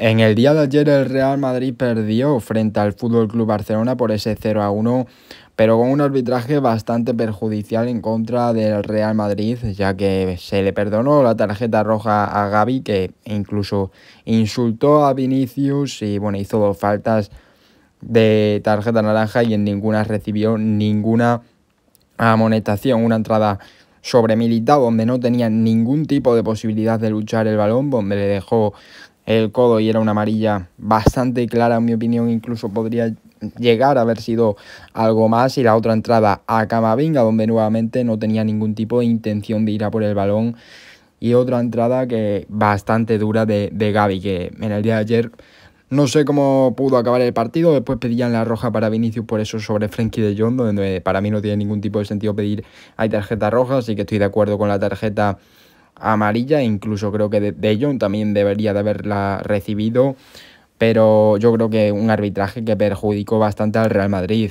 En el día de ayer el Real Madrid perdió frente al Fútbol Club Barcelona por ese 0 a 1, pero con un arbitraje bastante perjudicial en contra del Real Madrid, ya que se le perdonó la tarjeta roja a Gaby, que incluso insultó a Vinicius y bueno, hizo dos faltas de tarjeta naranja y en ninguna recibió ninguna amonestación, una entrada sobre donde no tenía ningún tipo de posibilidad de luchar el balón, donde le dejó el codo y era una amarilla bastante clara, en mi opinión, incluso podría llegar a haber sido algo más y la otra entrada a Camavinga donde nuevamente no tenía ningún tipo de intención de ir a por el balón y otra entrada que bastante dura de, de Gaby que en el día de ayer no sé cómo pudo acabar el partido, después pedían la roja para Vinicius por eso sobre Frenkie de Jong donde para mí no tiene ningún tipo de sentido pedir hay tarjeta roja, así que estoy de acuerdo con la tarjeta amarilla, incluso creo que de, de Jong también debería de haberla recibido, pero yo creo que un arbitraje que perjudicó bastante al Real Madrid.